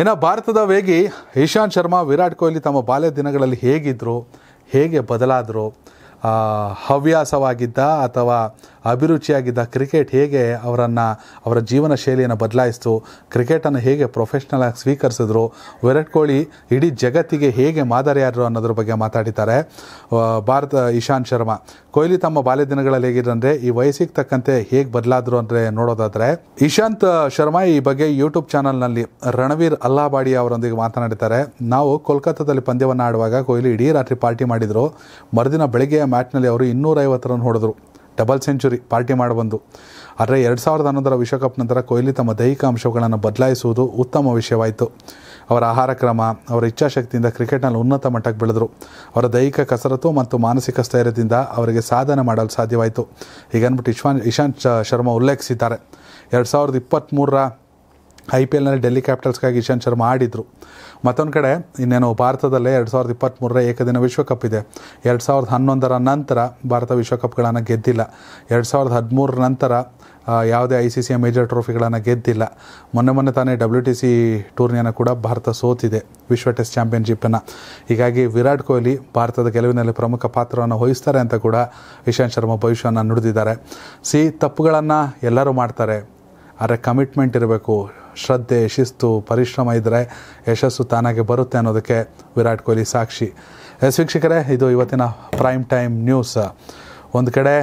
ಇನ್ನು ಭಾರತದ ವೇಗಿ ಈಶಾಂತ್ ಶರ್ಮಾ ವಿರಾಟ್ ಕೊಹ್ಲಿ ತಮ್ಮ ಬಾಲ್ಯ ದಿನಗಳಲ್ಲಿ ಹೇಗಿದ್ದರು ಹೇಗೆ ಬದಲಾದರು ಹವ್ಯಾಸವಾಗಿದ್ದ ಅಥವಾ ಅಭಿರುಚಿಯಾಗಿದ್ದ ಕ್ರಿಕೆಟ್ ಹೇಗೆ ಅವರನ್ನು ಅವರ ಜೀವನ ಶೈಲಿಯನ್ನು ಬದಲಾಯಿಸ್ತು ಕ್ರಿಕೆಟನ್ನು ಹೇಗೆ ಪ್ರೊಫೆಷ್ನಲ್ ಆಗಿ ಸ್ವೀಕರಿಸಿದ್ರು ವಿರಾಟ್ ಕೊಹ್ಲಿ ಇಡೀ ಜಗತ್ತಿಗೆ ಹೇಗೆ ಮಾದರಿಯಾದರು ಅನ್ನೋದ್ರ ಬಗ್ಗೆ ಮಾತಾಡಿದ್ದಾರೆ ಭಾರತ ಇಶಾಂತ್ ಶರ್ಮಾ ಕೊಹ್ಲಿ ತಮ್ಮ ಬಾಲ್ಯ ದಿನಗಳಲ್ಲಿ ಹೇಗಿದ್ರೆ ಈ ವಯಸ್ಸಿಗೆ ತಕ್ಕಂತೆ ಹೇಗೆ ಬದಲಾದರು ಅಂದರೆ ನೋಡೋದಾದರೆ ಇಶಾಂತ್ ಶರ್ಮಾ ಈ ಬಗ್ಗೆ ಯೂಟ್ಯೂಬ್ ಚಾನಲ್ನಲ್ಲಿ ರಣವೀರ್ ಅಲ್ಲಾಬಾಡಿ ಅವರೊಂದಿಗೆ ಮಾತನಾಡಿದ್ದಾರೆ ನಾವು ಕೋಲ್ಕತ್ತಾದಲ್ಲಿ ಪಂದ್ಯವನ್ನು ಆಡುವಾಗ ಕೊಹ್ಲಿ ಇಡೀ ರಾತ್ರಿ ಪಾರ್ಟಿ ಮಾಡಿದರು ಮರುದಿನ ಬೆಳಗ್ಗೆ ಮ್ಯಾಚ್ನಲ್ಲಿ ಅವರು ಇನ್ನೂರೈವತ್ತು ರನ್ ಹೊಡೆದ್ರು ಡಬಲ್ ಸೆಂಚುರಿ ಪಾರ್ಟಿ ಮಾಡಬಂದು ಆದರೆ ಎರಡು ಸಾವಿರದ ಹನ್ನೊಂದರ ವಿಶ್ವಕಪ್ ನಂತರ ಕೊಹ್ಲಿ ತಮ್ಮ ದೈಹಿಕ ಅಂಶಗಳನ್ನು ಬದಲಾಯಿಸುವುದು ಉತ್ತಮ ವಿಷಯವಾಯಿತು ಅವರ ಆಹಾರ ಕ್ರಮ ಅವರ ಇಚ್ಛಾಶಕ್ತಿಯಿಂದ ಕ್ರಿಕೆಟ್ನಲ್ಲಿ ಉನ್ನತ ಮಟ್ಟಕ್ಕೆ ಬೆಳೆದರು ಅವರ ದೈಹಿಕ ಕಸರತ್ತು ಮತ್ತು ಮಾನಸಿಕ ಸ್ಥೈರ್ಯದಿಂದ ಅವರಿಗೆ ಸಾಧನೆ ಮಾಡಲು ಸಾಧ್ಯವಾಯಿತು ಈಗ ಅಂದ್ಬಿಟ್ಟು ಇಶ್ವಾನ್ ಇಶಾಂತ್ ಶರ್ಮಾ ಉಲ್ಲೇಖಿಸಿದ್ದಾರೆ ಎರಡು ಸಾವಿರದ ಇಪ್ಪತ್ತ್ಮೂರರ ಐ ಪಿ ಎಲ್ನಲ್ಲಿ ಡೆಲ್ಲಿ ಕ್ಯಾಪಿಟಲ್ಸ್ಗಾಗಿ ಇಶಾಂತ್ ಶರ್ಮಾ ಆಡಿದ್ರು ಮತ್ತೊಂದು ಕಡೆ ಇನ್ನೇನು ಭಾರತದಲ್ಲೇ ಎರಡು ಸಾವಿರದ ಇಪ್ಪತ್ತ್ಮೂರರ ಏಕದಿನ ವಿಶ್ವಕಪ್ ಇದೆ ಎರಡು ಸಾವಿರದ ಹನ್ನೊಂದರ ನಂತರ ಭಾರತ ವಿಶ್ವಕಪ್ಗಳನ್ನು ಗೆದ್ದಿಲ್ಲ ಎರಡು ಸಾವಿರದ ಹದಿಮೂರರ ನಂತರ ಯಾವುದೇ ಐ ಸಿ ಸಿಯ ಮೇಜರ್ ಟ್ರೋಫಿಗಳನ್ನು ಗೆದ್ದಿಲ್ಲ ಮೊನ್ನೆ ಮೊನ್ನೆ ತಾನೇ ಡಬ್ಲ್ಯೂ ಟಿ ಸಿ ಟೂರ್ನಿಯನ್ನು ಕೂಡ ಭಾರತ ಸೋತಿದೆ ವಿಶ್ವ ಟೆಸ್ಟ್ ಚಾಂಪಿಯನ್ಶಿಪ್ಪನ್ನು ಹೀಗಾಗಿ ವಿರಾಟ್ ಕೊಹ್ಲಿ ಭಾರತದ ಗೆಲುವಿನಲ್ಲಿ ಪ್ರಮುಖ ಪಾತ್ರವನ್ನು ವಹಿಸ್ತಾರೆ ಅಂತ ಕೂಡ ಇಶಾಂತ್ ಶರ್ಮಾ ಭವಿಷ್ಯವನ್ನು ನುಡಿದಿದ್ದಾರೆ ಸಿ ತಪ್ಪುಗಳನ್ನು ಎಲ್ಲರೂ ಮಾಡ್ತಾರೆ ಆದರೆ ಕಮಿಟ್ಮೆಂಟ್ ಇರಬೇಕು ಶ್ರದ್ಧೆ ಶಿಸ್ತು ಪರಿಶ್ರಮ ಇದ್ದರೆ ಯಶಸ್ಸು ತಾನಾಗೆ ಬರುತ್ತೆ ಅನ್ನೋದಕ್ಕೆ ವಿರಾಟ್ ಕೊಹ್ಲಿ ಸಾಕ್ಷಿ ಎಸ್ ವೀಕ್ಷಕರೇ ಇದು ಇವತ್ತಿನ ಪ್ರೈಮ್ ಟೈಮ್ ನ್ಯೂಸ್ ಒಂದು ಕಡೆ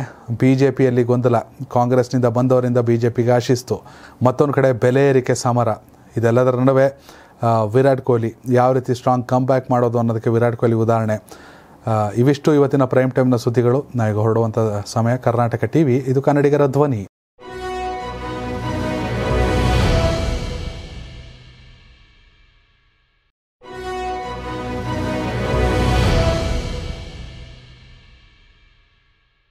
ಬಿ ಜೆ ಪಿಯಲ್ಲಿ ಗೊಂದಲ ಕಾಂಗ್ರೆಸ್ನಿಂದ ಬಂದವರಿಂದ ಬಿ ಜೆ ಪಿಗೆ ಆಶಿಸ್ತು ಮತ್ತೊಂದು ಕಡೆ ಬೆಲೆ ಏರಿಕೆ ಸಮರ ಇದೆಲ್ಲದರ ನಡುವೆ ವಿರಾಟ್ ಕೊಹ್ಲಿ ಯಾವ ರೀತಿ ಸ್ಟ್ರಾಂಗ್ ಕಮ್ ಬ್ಯಾಕ್ ಮಾಡೋದು ಅನ್ನೋದಕ್ಕೆ ವಿರಾಟ್ ಕೊಹ್ಲಿ ಉದಾಹರಣೆ ಇವಿಷ್ಟು ಇವತ್ತಿನ ಪ್ರೈಮ್ ಟೈಮ್ನ ಸುದ್ದಿಗಳು ನಾವೀಗ ಹೊರಡುವಂಥ ಸಮಯ ಕರ್ನಾಟಕ ಟಿ ವಿ ಇದು ಕನ್ನಡಿಗರ ಧ್ವನಿ